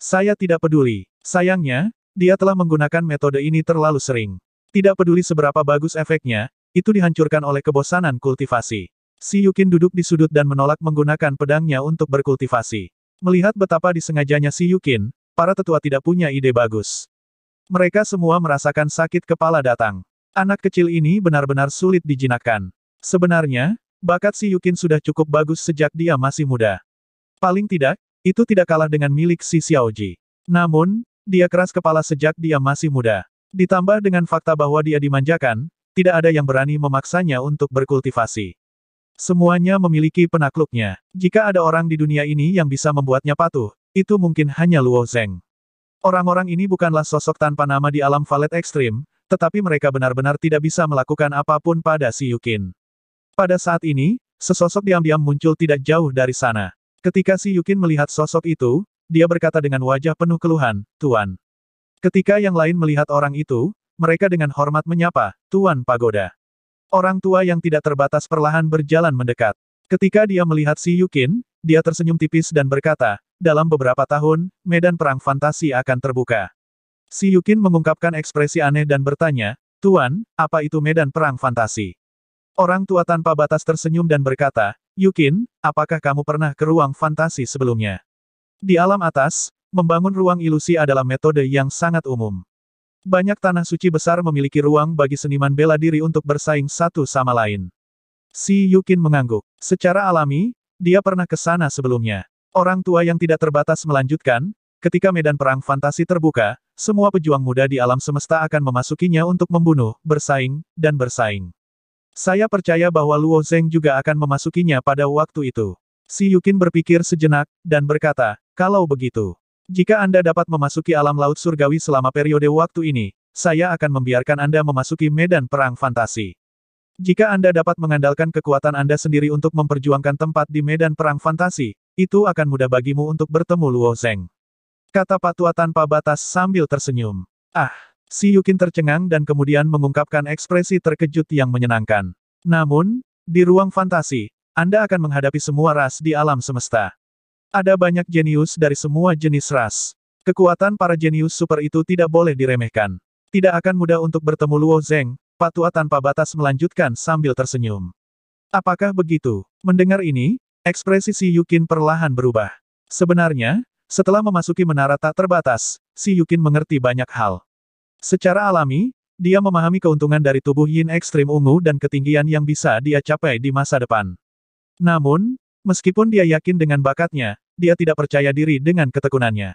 Saya tidak peduli. Sayangnya, dia telah menggunakan metode ini terlalu sering. Tidak peduli seberapa bagus efeknya, itu dihancurkan oleh kebosanan kultivasi. Si Yukin duduk di sudut dan menolak menggunakan pedangnya untuk berkultivasi. Melihat betapa disengajanya si Yukin, para tetua tidak punya ide bagus. Mereka semua merasakan sakit kepala datang. Anak kecil ini benar-benar sulit dijinakkan. Sebenarnya, Bakat si Yukin sudah cukup bagus sejak dia masih muda. Paling tidak, itu tidak kalah dengan milik si Xiaoji. Namun, dia keras kepala sejak dia masih muda. Ditambah dengan fakta bahwa dia dimanjakan, tidak ada yang berani memaksanya untuk berkultivasi. Semuanya memiliki penakluknya. Jika ada orang di dunia ini yang bisa membuatnya patuh, itu mungkin hanya Luo Zeng. Orang-orang ini bukanlah sosok tanpa nama di alam valet ekstrim, tetapi mereka benar-benar tidak bisa melakukan apapun pada si Yukin. Pada saat ini, sesosok diam-diam muncul tidak jauh dari sana. Ketika si Yukin melihat sosok itu, dia berkata dengan wajah penuh keluhan, Tuan. Ketika yang lain melihat orang itu, mereka dengan hormat menyapa, Tuan Pagoda. Orang tua yang tidak terbatas perlahan berjalan mendekat. Ketika dia melihat si Yukin, dia tersenyum tipis dan berkata, dalam beberapa tahun, medan perang fantasi akan terbuka. Si Yukin mengungkapkan ekspresi aneh dan bertanya, Tuan, apa itu medan perang fantasi? Orang tua tanpa batas tersenyum dan berkata, Yukin, apakah kamu pernah ke ruang fantasi sebelumnya? Di alam atas, membangun ruang ilusi adalah metode yang sangat umum. Banyak tanah suci besar memiliki ruang bagi seniman bela diri untuk bersaing satu sama lain. Si Yukin mengangguk. Secara alami, dia pernah ke sana sebelumnya. Orang tua yang tidak terbatas melanjutkan, ketika medan perang fantasi terbuka, semua pejuang muda di alam semesta akan memasukinya untuk membunuh, bersaing, dan bersaing. Saya percaya bahwa Luo Zeng juga akan memasukinya pada waktu itu. Si Yukin berpikir sejenak, dan berkata, kalau begitu, jika Anda dapat memasuki alam laut surgawi selama periode waktu ini, saya akan membiarkan Anda memasuki medan perang fantasi. Jika Anda dapat mengandalkan kekuatan Anda sendiri untuk memperjuangkan tempat di medan perang fantasi, itu akan mudah bagimu untuk bertemu Luo Zeng. Kata Patua tanpa batas sambil tersenyum. Ah, Si Yukin tercengang dan kemudian mengungkapkan ekspresi terkejut yang menyenangkan. Namun, di ruang fantasi, Anda akan menghadapi semua ras di alam semesta. Ada banyak jenius dari semua jenis ras. Kekuatan para jenius super itu tidak boleh diremehkan. Tidak akan mudah untuk bertemu Luo Zeng, Patua tanpa batas melanjutkan sambil tersenyum. Apakah begitu? Mendengar ini, ekspresi si Yukin perlahan berubah. Sebenarnya, setelah memasuki menara tak terbatas, si Yukin mengerti banyak hal. Secara alami, dia memahami keuntungan dari tubuh yin ekstrim ungu dan ketinggian yang bisa dia capai di masa depan. Namun, meskipun dia yakin dengan bakatnya, dia tidak percaya diri dengan ketekunannya.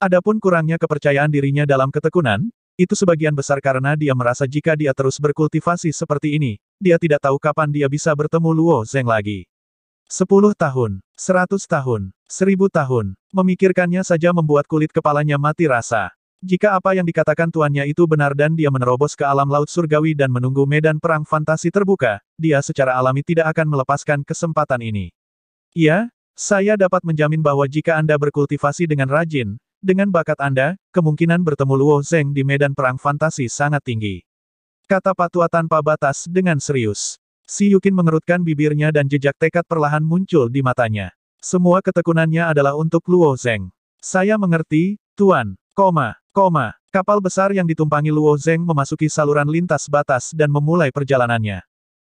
Adapun kurangnya kepercayaan dirinya dalam ketekunan, itu sebagian besar karena dia merasa jika dia terus berkultivasi seperti ini, dia tidak tahu kapan dia bisa bertemu Luo Zeng lagi. 10 tahun, 100 tahun, seribu tahun, memikirkannya saja membuat kulit kepalanya mati rasa. Jika apa yang dikatakan tuannya itu benar dan dia menerobos ke alam laut surgawi dan menunggu medan perang fantasi terbuka, dia secara alami tidak akan melepaskan kesempatan ini. Ya, saya dapat menjamin bahwa jika Anda berkultivasi dengan rajin, dengan bakat Anda, kemungkinan bertemu Luo Zeng di medan perang fantasi sangat tinggi. Kata Patua tanpa batas dengan serius. Si Yukin mengerutkan bibirnya dan jejak tekad perlahan muncul di matanya. Semua ketekunannya adalah untuk Luo Zeng. Saya mengerti, Tuan, koma, Koma, kapal besar yang ditumpangi Luo Zeng memasuki saluran lintas batas dan memulai perjalanannya.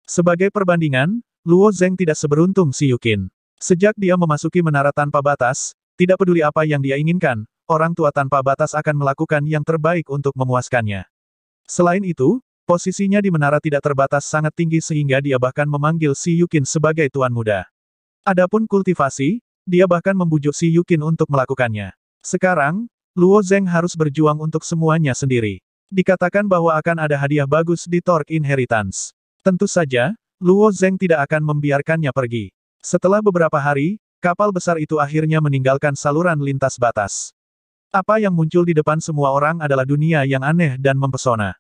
Sebagai perbandingan, Luo Zeng tidak seberuntung Si Yukin. Sejak dia memasuki menara tanpa batas, tidak peduli apa yang dia inginkan, orang tua tanpa batas akan melakukan yang terbaik untuk memuaskannya. Selain itu, posisinya di menara tidak terbatas sangat tinggi sehingga dia bahkan memanggil Si Yukin sebagai tuan muda. Adapun kultivasi, dia bahkan membujuk Si Yukin untuk melakukannya. Sekarang, Luo Zeng harus berjuang untuk semuanya sendiri. Dikatakan bahwa akan ada hadiah bagus di Torque Inheritance. Tentu saja, Luo Zeng tidak akan membiarkannya pergi. Setelah beberapa hari, kapal besar itu akhirnya meninggalkan saluran lintas batas. Apa yang muncul di depan semua orang adalah dunia yang aneh dan mempesona.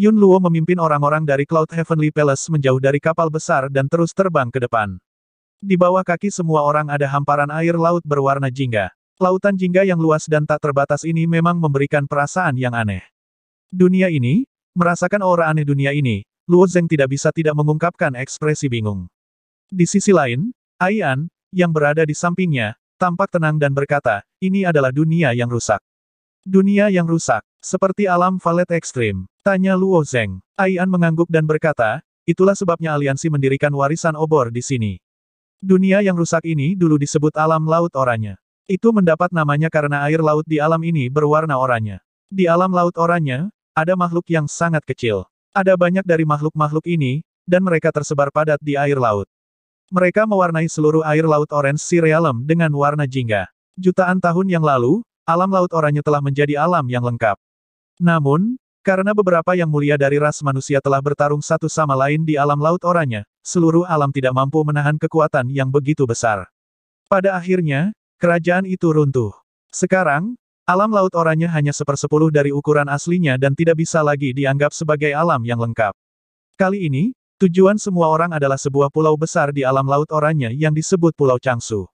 Yun Luo memimpin orang-orang dari Cloud Heavenly Palace menjauh dari kapal besar dan terus terbang ke depan. Di bawah kaki semua orang ada hamparan air laut berwarna jingga. Lautan jingga yang luas dan tak terbatas ini memang memberikan perasaan yang aneh. Dunia ini, merasakan aura aneh dunia ini, Luo Zeng tidak bisa tidak mengungkapkan ekspresi bingung. Di sisi lain, Aian, yang berada di sampingnya, tampak tenang dan berkata, ini adalah dunia yang rusak. Dunia yang rusak, seperti alam valet ekstrim, tanya Luo Zeng. Aian mengangguk dan berkata, itulah sebabnya aliansi mendirikan warisan obor di sini. Dunia yang rusak ini dulu disebut alam laut oranye. Itu mendapat namanya karena air laut di alam ini berwarna oranye. Di alam laut oranye, ada makhluk yang sangat kecil. Ada banyak dari makhluk-makhluk ini, dan mereka tersebar padat di air laut. Mereka mewarnai seluruh air laut orange Sirealem dengan warna jingga. Jutaan tahun yang lalu, alam laut oranye telah menjadi alam yang lengkap. Namun, karena beberapa yang mulia dari ras manusia telah bertarung satu sama lain di alam laut oranye, seluruh alam tidak mampu menahan kekuatan yang begitu besar. Pada akhirnya, Kerajaan itu runtuh. Sekarang, alam laut orangnya hanya sepersepuluh dari ukuran aslinya dan tidak bisa lagi dianggap sebagai alam yang lengkap. Kali ini, tujuan semua orang adalah sebuah pulau besar di alam laut orangnya yang disebut Pulau Changsu.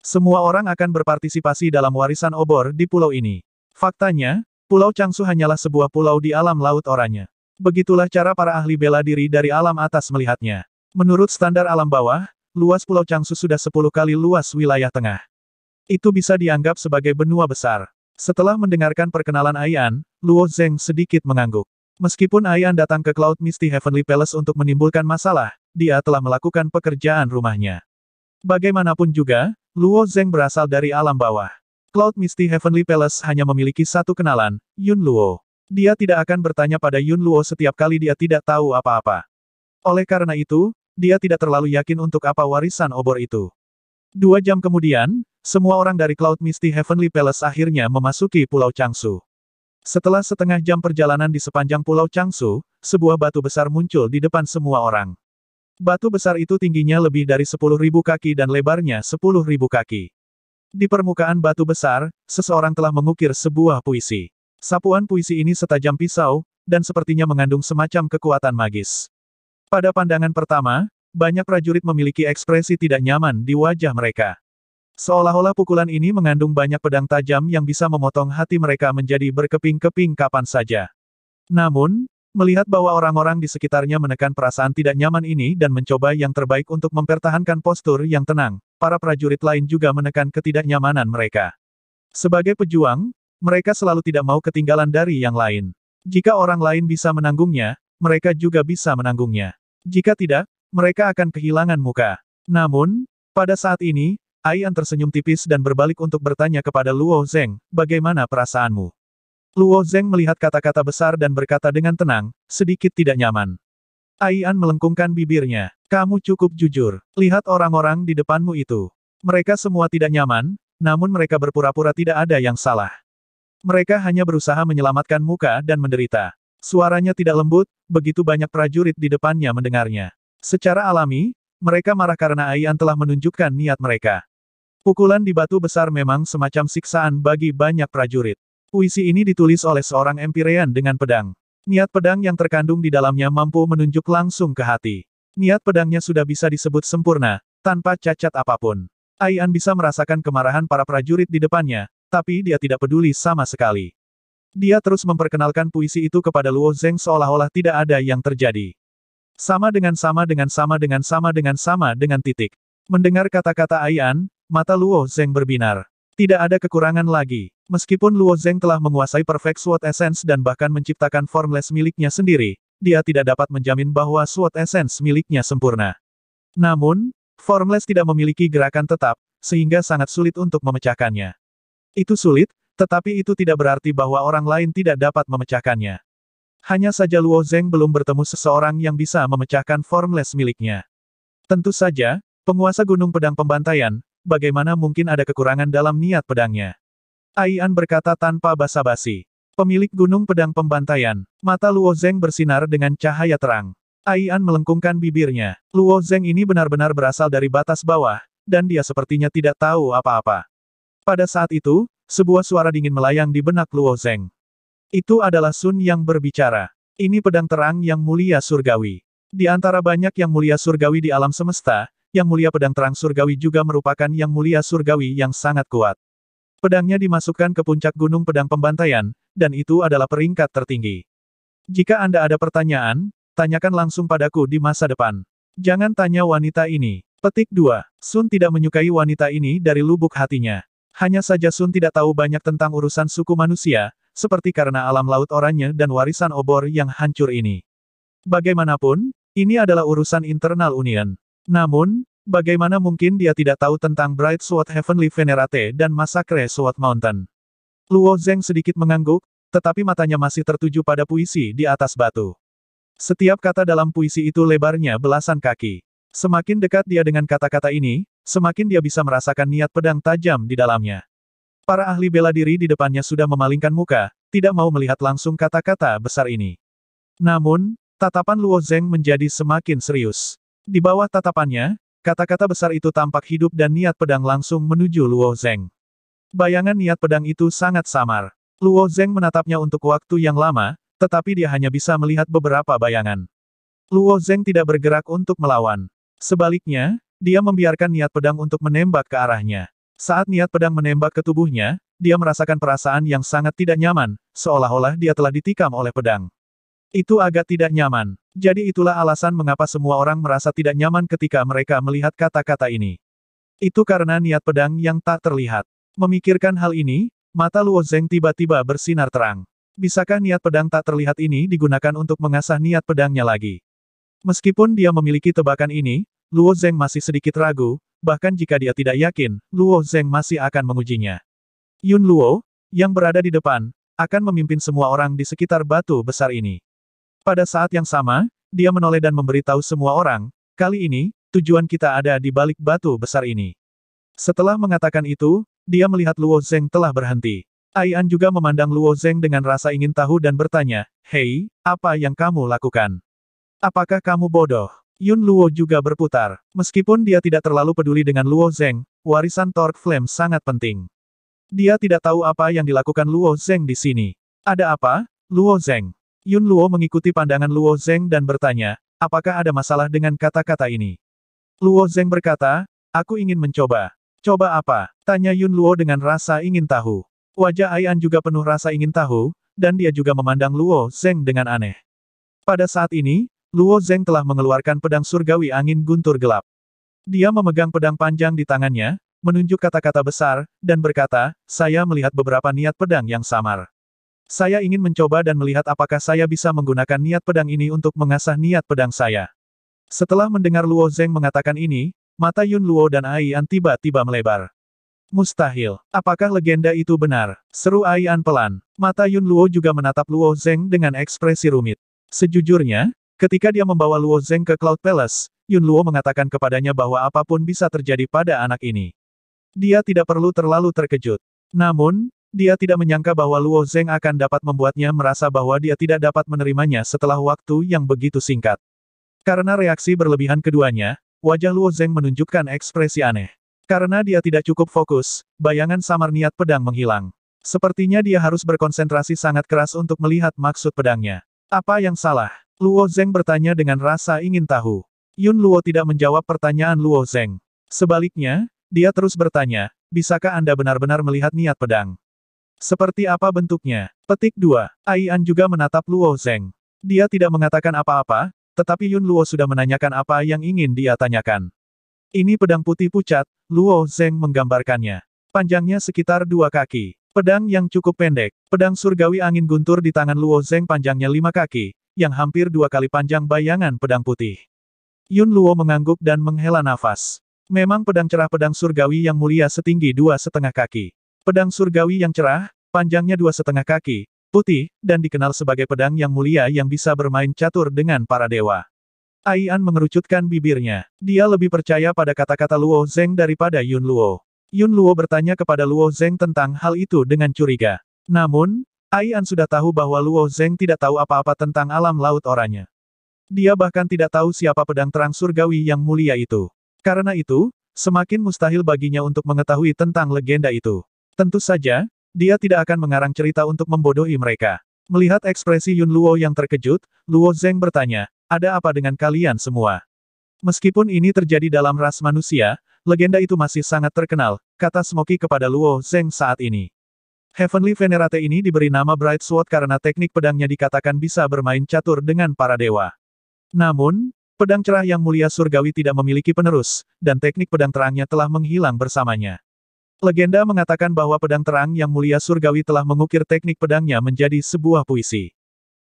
Semua orang akan berpartisipasi dalam warisan obor di pulau ini. Faktanya, Pulau Changsu hanyalah sebuah pulau di alam laut orangnya. Begitulah cara para ahli bela diri dari alam atas melihatnya. Menurut standar alam bawah, luas Pulau Changsu sudah sepuluh kali luas wilayah tengah. Itu bisa dianggap sebagai benua besar. Setelah mendengarkan perkenalan Ayan, Luo Zeng sedikit mengangguk. Meskipun Ayan datang ke Cloud Misty Heavenly Palace untuk menimbulkan masalah, dia telah melakukan pekerjaan rumahnya. Bagaimanapun juga, Luo Zeng berasal dari alam bawah. Cloud Misty Heavenly Palace hanya memiliki satu kenalan, Yun Luo. Dia tidak akan bertanya pada Yun Luo setiap kali dia tidak tahu apa-apa. Oleh karena itu, dia tidak terlalu yakin untuk apa warisan obor itu. Dua jam kemudian, semua orang dari Cloud Misty Heavenly Palace akhirnya memasuki Pulau Changsu. Setelah setengah jam perjalanan di sepanjang Pulau Changsu, sebuah batu besar muncul di depan semua orang. Batu besar itu tingginya lebih dari 10.000 kaki dan lebarnya 10.000 kaki. Di permukaan batu besar, seseorang telah mengukir sebuah puisi. Sapuan puisi ini setajam pisau, dan sepertinya mengandung semacam kekuatan magis. Pada pandangan pertama, banyak prajurit memiliki ekspresi tidak nyaman di wajah mereka. Seolah-olah pukulan ini mengandung banyak pedang tajam yang bisa memotong hati mereka menjadi berkeping-keping kapan saja. Namun, melihat bahwa orang-orang di sekitarnya menekan perasaan tidak nyaman ini dan mencoba yang terbaik untuk mempertahankan postur yang tenang, para prajurit lain juga menekan ketidaknyamanan mereka. Sebagai pejuang, mereka selalu tidak mau ketinggalan dari yang lain. Jika orang lain bisa menanggungnya, mereka juga bisa menanggungnya. Jika tidak, mereka akan kehilangan muka. Namun, pada saat ini, Aian tersenyum tipis dan berbalik untuk bertanya kepada Luo Zeng, bagaimana perasaanmu? Luo Zeng melihat kata-kata besar dan berkata dengan tenang, sedikit tidak nyaman. Aian melengkungkan bibirnya, kamu cukup jujur, lihat orang-orang di depanmu itu. Mereka semua tidak nyaman, namun mereka berpura-pura tidak ada yang salah. Mereka hanya berusaha menyelamatkan muka dan menderita. Suaranya tidak lembut, begitu banyak prajurit di depannya mendengarnya. Secara alami, mereka marah karena Aian telah menunjukkan niat mereka. Pukulan di batu besar memang semacam siksaan bagi banyak prajurit. Puisi ini ditulis oleh seorang empirean dengan pedang. Niat pedang yang terkandung di dalamnya mampu menunjuk langsung ke hati. Niat pedangnya sudah bisa disebut sempurna, tanpa cacat apapun. Aian bisa merasakan kemarahan para prajurit di depannya, tapi dia tidak peduli sama sekali. Dia terus memperkenalkan puisi itu kepada Luo Zeng seolah-olah tidak ada yang terjadi. Sama dengan sama dengan sama dengan sama dengan sama dengan titik. Mendengar kata-kata Aian, mata Luo Zeng berbinar. Tidak ada kekurangan lagi. Meskipun Luo Zeng telah menguasai Perfect Sword Essence dan bahkan menciptakan formless miliknya sendiri, dia tidak dapat menjamin bahwa Sword Essence miliknya sempurna. Namun, formless tidak memiliki gerakan tetap, sehingga sangat sulit untuk memecahkannya. Itu sulit, tetapi itu tidak berarti bahwa orang lain tidak dapat memecahkannya. Hanya saja Luo Zeng belum bertemu seseorang yang bisa memecahkan formless miliknya. Tentu saja, penguasa Gunung Pedang Pembantaian, bagaimana mungkin ada kekurangan dalam niat pedangnya? Aian berkata tanpa basa-basi. Pemilik Gunung Pedang Pembantaian, mata Luo Zeng bersinar dengan cahaya terang. Aian melengkungkan bibirnya. Luo Zeng ini benar-benar berasal dari batas bawah, dan dia sepertinya tidak tahu apa-apa. Pada saat itu, sebuah suara dingin melayang di benak Luo Zeng. Itu adalah Sun yang berbicara. Ini pedang terang yang mulia surgawi. Di antara banyak yang mulia surgawi di alam semesta, yang mulia pedang terang surgawi juga merupakan yang mulia surgawi yang sangat kuat. Pedangnya dimasukkan ke puncak gunung pedang pembantaian, dan itu adalah peringkat tertinggi. Jika Anda ada pertanyaan, tanyakan langsung padaku di masa depan. Jangan tanya wanita ini. Petik 2. Sun tidak menyukai wanita ini dari lubuk hatinya. Hanya saja Sun tidak tahu banyak tentang urusan suku manusia, seperti karena alam laut oranye dan warisan obor yang hancur ini. Bagaimanapun, ini adalah urusan internal Union. Namun, bagaimana mungkin dia tidak tahu tentang Bright Sword Heavenly Venerate dan Massacre Sword Mountain? Luo Zeng sedikit mengangguk, tetapi matanya masih tertuju pada puisi di atas batu. Setiap kata dalam puisi itu lebarnya belasan kaki. Semakin dekat dia dengan kata-kata ini, semakin dia bisa merasakan niat pedang tajam di dalamnya. Para ahli bela diri di depannya sudah memalingkan muka, tidak mau melihat langsung kata-kata besar ini. Namun, tatapan Luo Zeng menjadi semakin serius. Di bawah tatapannya, kata-kata besar itu tampak hidup dan niat pedang langsung menuju Luo Zeng. Bayangan niat pedang itu sangat samar. Luo Zeng menatapnya untuk waktu yang lama, tetapi dia hanya bisa melihat beberapa bayangan. Luo Zeng tidak bergerak untuk melawan. Sebaliknya, dia membiarkan niat pedang untuk menembak ke arahnya. Saat niat pedang menembak ke tubuhnya, dia merasakan perasaan yang sangat tidak nyaman, seolah-olah dia telah ditikam oleh pedang. Itu agak tidak nyaman. Jadi itulah alasan mengapa semua orang merasa tidak nyaman ketika mereka melihat kata-kata ini. Itu karena niat pedang yang tak terlihat. Memikirkan hal ini, mata Luo Zeng tiba-tiba bersinar terang. Bisakah niat pedang tak terlihat ini digunakan untuk mengasah niat pedangnya lagi? Meskipun dia memiliki tebakan ini, Luo Zeng masih sedikit ragu, bahkan jika dia tidak yakin, Luo Zeng masih akan mengujinya. Yun Luo, yang berada di depan, akan memimpin semua orang di sekitar batu besar ini. Pada saat yang sama, dia menoleh dan memberitahu semua orang, kali ini, tujuan kita ada di balik batu besar ini. Setelah mengatakan itu, dia melihat Luo Zeng telah berhenti. Aian juga memandang Luo Zeng dengan rasa ingin tahu dan bertanya, Hei, apa yang kamu lakukan? Apakah kamu bodoh? Yun Luo juga berputar. Meskipun dia tidak terlalu peduli dengan Luo Zeng, warisan Torque Flame sangat penting. Dia tidak tahu apa yang dilakukan Luo Zeng di sini. Ada apa, Luo Zeng? Yun Luo mengikuti pandangan Luo Zeng dan bertanya, apakah ada masalah dengan kata-kata ini? Luo Zeng berkata, aku ingin mencoba. Coba apa? Tanya Yun Luo dengan rasa ingin tahu. Wajah Aian juga penuh rasa ingin tahu, dan dia juga memandang Luo Zeng dengan aneh. Pada saat ini, Luo Zeng telah mengeluarkan pedang surgawi angin guntur gelap. Dia memegang pedang panjang di tangannya, menunjuk kata-kata besar, dan berkata, saya melihat beberapa niat pedang yang samar. Saya ingin mencoba dan melihat apakah saya bisa menggunakan niat pedang ini untuk mengasah niat pedang saya. Setelah mendengar Luo Zeng mengatakan ini, mata Yun Luo dan Aian tiba-tiba melebar. Mustahil. Apakah legenda itu benar? Seru Aian pelan. Mata Yun Luo juga menatap Luo Zeng dengan ekspresi rumit. Sejujurnya, Ketika dia membawa Luo Zeng ke Cloud Palace, Yun Luo mengatakan kepadanya bahwa apapun bisa terjadi pada anak ini. Dia tidak perlu terlalu terkejut. Namun, dia tidak menyangka bahwa Luo Zeng akan dapat membuatnya merasa bahwa dia tidak dapat menerimanya setelah waktu yang begitu singkat. Karena reaksi berlebihan keduanya, wajah Luo Zeng menunjukkan ekspresi aneh. Karena dia tidak cukup fokus, bayangan samar niat pedang menghilang. Sepertinya dia harus berkonsentrasi sangat keras untuk melihat maksud pedangnya. Apa yang salah? Luo Zeng bertanya dengan rasa ingin tahu. Yun Luo tidak menjawab pertanyaan Luo Zeng. Sebaliknya, dia terus bertanya, bisakah Anda benar-benar melihat niat pedang? Seperti apa bentuknya? Petik 2. Aian juga menatap Luo Zeng. Dia tidak mengatakan apa-apa, tetapi Yun Luo sudah menanyakan apa yang ingin dia tanyakan. Ini pedang putih pucat, Luo Zeng menggambarkannya. Panjangnya sekitar dua kaki. Pedang yang cukup pendek. Pedang surgawi angin guntur di tangan Luo Zeng panjangnya lima kaki, yang hampir dua kali panjang bayangan pedang putih. Yun Luo mengangguk dan menghela nafas. Memang pedang cerah pedang surgawi yang mulia setinggi dua setengah kaki. Pedang surgawi yang cerah, panjangnya dua setengah kaki, putih, dan dikenal sebagai pedang yang mulia yang bisa bermain catur dengan para dewa. Aian mengerucutkan bibirnya. Dia lebih percaya pada kata-kata Luo Zeng daripada Yun Luo. Yun Luo bertanya kepada Luo Zeng tentang hal itu dengan curiga. Namun, Aian sudah tahu bahwa Luo Zeng tidak tahu apa-apa tentang alam laut orangnya. Dia bahkan tidak tahu siapa pedang terang surgawi yang mulia itu. Karena itu, semakin mustahil baginya untuk mengetahui tentang legenda itu. Tentu saja, dia tidak akan mengarang cerita untuk membodohi mereka. Melihat ekspresi Yun Luo yang terkejut, Luo Zeng bertanya, ada apa dengan kalian semua? Meskipun ini terjadi dalam ras manusia, legenda itu masih sangat terkenal, kata Smoky kepada Luo Zeng saat ini. Heavenly Venerate ini diberi nama Bright Sword karena teknik pedangnya dikatakan bisa bermain catur dengan para dewa. Namun, pedang cerah yang mulia surgawi tidak memiliki penerus, dan teknik pedang terangnya telah menghilang bersamanya. Legenda mengatakan bahwa pedang terang yang mulia surgawi telah mengukir teknik pedangnya menjadi sebuah puisi.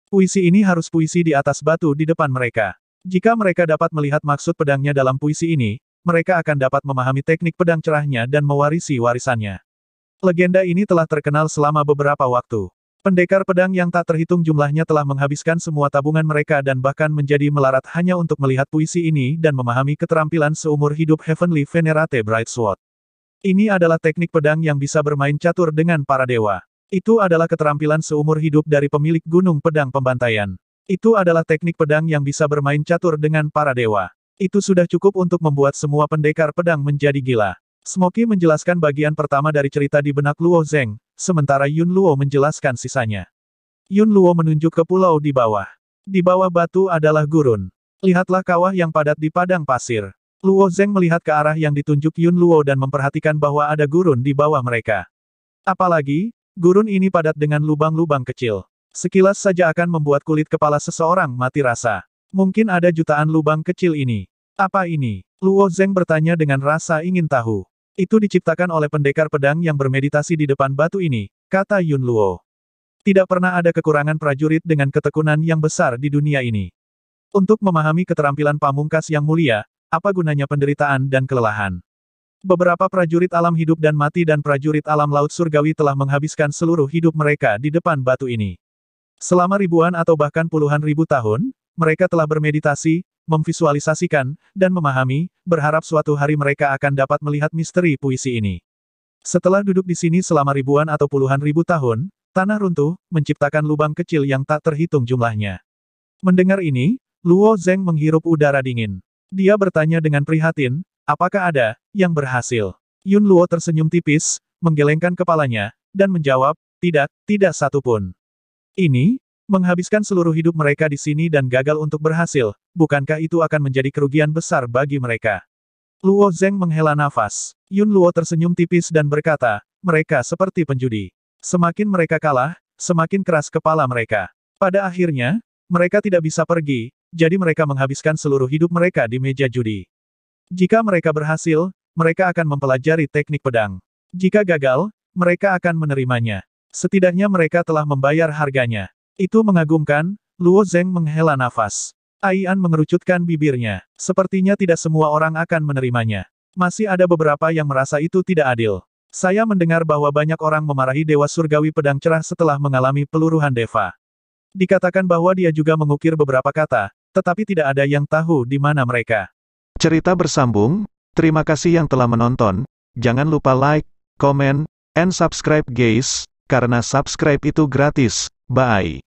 Puisi ini harus puisi di atas batu di depan mereka. Jika mereka dapat melihat maksud pedangnya dalam puisi ini, mereka akan dapat memahami teknik pedang cerahnya dan mewarisi warisannya. Legenda ini telah terkenal selama beberapa waktu. Pendekar pedang yang tak terhitung jumlahnya telah menghabiskan semua tabungan mereka dan bahkan menjadi melarat hanya untuk melihat puisi ini dan memahami keterampilan seumur hidup Heavenly Venerate Brightsword. Ini adalah teknik pedang yang bisa bermain catur dengan para dewa. Itu adalah keterampilan seumur hidup dari pemilik Gunung Pedang Pembantaian. Itu adalah teknik pedang yang bisa bermain catur dengan para dewa. Itu sudah cukup untuk membuat semua pendekar pedang menjadi gila. Smoky menjelaskan bagian pertama dari cerita di benak Luo Zeng, sementara Yun Luo menjelaskan sisanya. Yun Luo menunjuk ke pulau di bawah. Di bawah batu adalah gurun. Lihatlah kawah yang padat di padang pasir. Luo Zeng melihat ke arah yang ditunjuk Yun Luo dan memperhatikan bahwa ada gurun di bawah mereka. Apalagi, gurun ini padat dengan lubang-lubang kecil. Sekilas saja akan membuat kulit kepala seseorang mati rasa. Mungkin ada jutaan lubang kecil ini. Apa ini? Luo Zeng bertanya dengan rasa ingin tahu. Itu diciptakan oleh pendekar pedang yang bermeditasi di depan batu ini, kata Yun Luo. Tidak pernah ada kekurangan prajurit dengan ketekunan yang besar di dunia ini. Untuk memahami keterampilan pamungkas yang mulia, apa gunanya penderitaan dan kelelahan? Beberapa prajurit alam hidup dan mati dan prajurit alam laut surgawi telah menghabiskan seluruh hidup mereka di depan batu ini. Selama ribuan atau bahkan puluhan ribu tahun, mereka telah bermeditasi, memvisualisasikan, dan memahami, berharap suatu hari mereka akan dapat melihat misteri puisi ini. Setelah duduk di sini selama ribuan atau puluhan ribu tahun, tanah runtuh, menciptakan lubang kecil yang tak terhitung jumlahnya. Mendengar ini, Luo Zeng menghirup udara dingin. Dia bertanya dengan prihatin, apakah ada yang berhasil? Yun Luo tersenyum tipis, menggelengkan kepalanya, dan menjawab, tidak, tidak satupun. Ini, Menghabiskan seluruh hidup mereka di sini dan gagal untuk berhasil, bukankah itu akan menjadi kerugian besar bagi mereka? Luo Zeng menghela nafas. Yun Luo tersenyum tipis dan berkata, mereka seperti penjudi. Semakin mereka kalah, semakin keras kepala mereka. Pada akhirnya, mereka tidak bisa pergi, jadi mereka menghabiskan seluruh hidup mereka di meja judi. Jika mereka berhasil, mereka akan mempelajari teknik pedang. Jika gagal, mereka akan menerimanya. Setidaknya mereka telah membayar harganya. Itu mengagumkan, Luo Zeng menghela nafas. Aian mengerucutkan bibirnya. Sepertinya tidak semua orang akan menerimanya. Masih ada beberapa yang merasa itu tidak adil. Saya mendengar bahwa banyak orang memarahi Dewa Surgawi Pedang Cerah setelah mengalami peluruhan Deva. Dikatakan bahwa dia juga mengukir beberapa kata, tetapi tidak ada yang tahu di mana mereka. Cerita bersambung, terima kasih yang telah menonton. Jangan lupa like, comment, and subscribe guys, karena subscribe itu gratis. Bye.